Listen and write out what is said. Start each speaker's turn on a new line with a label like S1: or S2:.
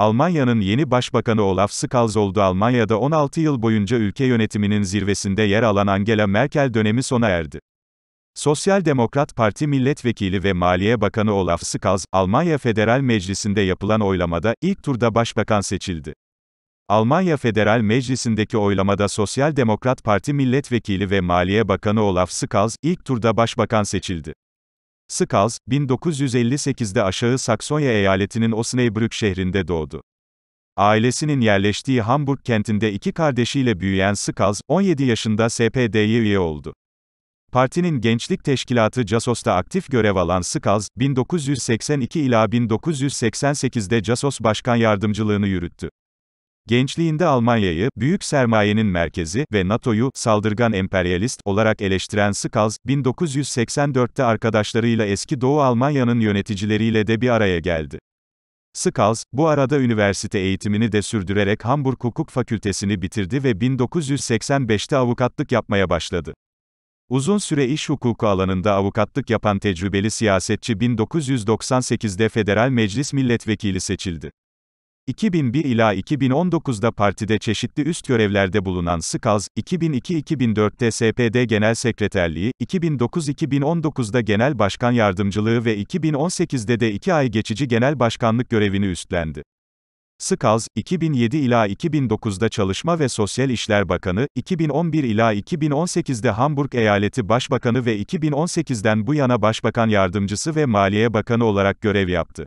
S1: Almanya'nın yeni başbakanı Olaf Scholz oldu. Almanya'da 16 yıl boyunca ülke yönetiminin zirvesinde yer alan Angela Merkel dönemi sona erdi. Sosyal Demokrat Parti Milletvekili ve Maliye Bakanı Olaf Scholz, Almanya Federal Meclisi'nde yapılan oylamada ilk turda başbakan seçildi. Almanya Federal Meclisi'ndeki oylamada Sosyal Demokrat Parti Milletvekili ve Maliye Bakanı Olaf Scholz ilk turda başbakan seçildi. Skals, 1958'de Aşağı Saksonya eyaletinin Osnabrück şehrinde doğdu. Ailesinin yerleştiği Hamburg kentinde iki kardeşiyle büyüyen Skals, 17 yaşında SPD'ye üye oldu. Partinin gençlik teşkilatı CASOS'ta aktif görev alan Skals, 1982 ila 1988'de CASOS Başkan Yardımcılığını yürüttü. Gençliğinde Almanya'yı, büyük sermayenin merkezi ve NATO'yu saldırgan emperyalist olarak eleştiren Skals, 1984'te arkadaşlarıyla eski Doğu Almanya'nın yöneticileriyle de bir araya geldi. Skals, bu arada üniversite eğitimini de sürdürerek Hamburg Hukuk Fakültesini bitirdi ve 1985'te avukatlık yapmaya başladı. Uzun süre iş hukuku alanında avukatlık yapan tecrübeli siyasetçi 1998'de Federal Meclis Milletvekili seçildi. 2001 ila 2019'da partide çeşitli üst görevlerde bulunan Skaz, 2002-2004'te SPD Genel Sekreterliği, 2009-2019'da Genel Başkan Yardımcılığı ve 2018'de de 2 ay geçici genel başkanlık görevini üstlendi. Skaz, 2007 ila 2009'da Çalışma ve Sosyal İşler Bakanı, 2011 ila 2018'de Hamburg Eyaleti Başbakanı ve 2018'den bu yana Başbakan Yardımcısı ve Maliye Bakanı olarak görev yaptı.